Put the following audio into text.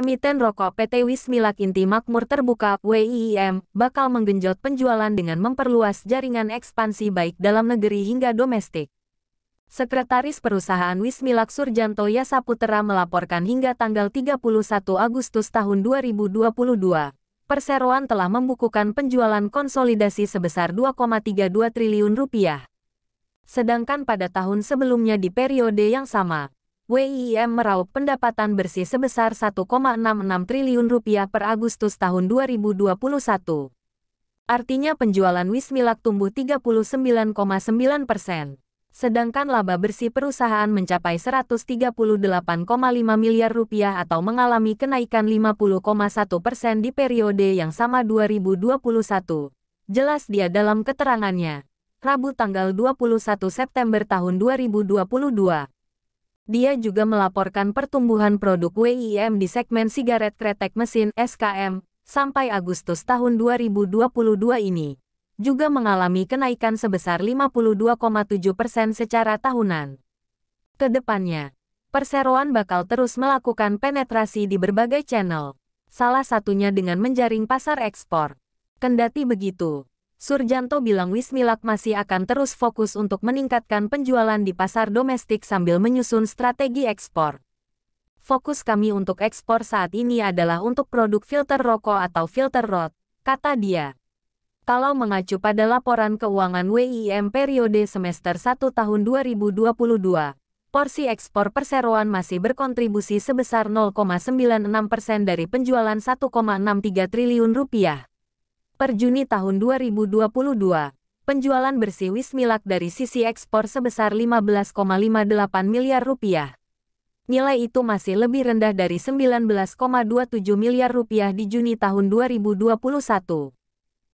emiten rokok PT Wismilak Inti Makmur Terbuka WIIM bakal menggenjot penjualan dengan memperluas jaringan ekspansi baik dalam negeri hingga domestik. Sekretaris perusahaan Wismilak Surjanto Yasaputera melaporkan hingga tanggal 31 Agustus tahun 2022, perseroan telah membukukan penjualan konsolidasi sebesar 2,32 triliun rupiah. Sedangkan pada tahun sebelumnya di periode yang sama, WIM meraup pendapatan bersih sebesar 1,66 triliun rupiah per Agustus tahun 2021. Artinya penjualan Wismilak tumbuh 39,9 persen. Sedangkan laba bersih perusahaan mencapai 138,5 miliar rupiah atau mengalami kenaikan 50,1 persen di periode yang sama 2021. Jelas dia dalam keterangannya. Rabu tanggal 21 September tahun 2022. Dia juga melaporkan pertumbuhan produk WIM di segmen sigaret kretek mesin SKM sampai Agustus tahun 2022 ini. Juga mengalami kenaikan sebesar 52,7 persen secara tahunan. Kedepannya, perseroan bakal terus melakukan penetrasi di berbagai channel, salah satunya dengan menjaring pasar ekspor. Kendati begitu, Surjanto bilang Wismilak masih akan terus fokus untuk meningkatkan penjualan di pasar domestik sambil menyusun strategi ekspor. Fokus kami untuk ekspor saat ini adalah untuk produk filter rokok atau filter rod, kata dia. Kalau mengacu pada laporan keuangan WIM periode semester 1 tahun 2022, porsi ekspor perseroan masih berkontribusi sebesar 0,96 persen dari penjualan 1,63 triliun rupiah. Per Juni tahun 2022, penjualan bersih Wismilak dari sisi ekspor sebesar 15,58 miliar rupiah. Nilai itu masih lebih rendah dari 19,27 miliar rupiah di Juni tahun 2021.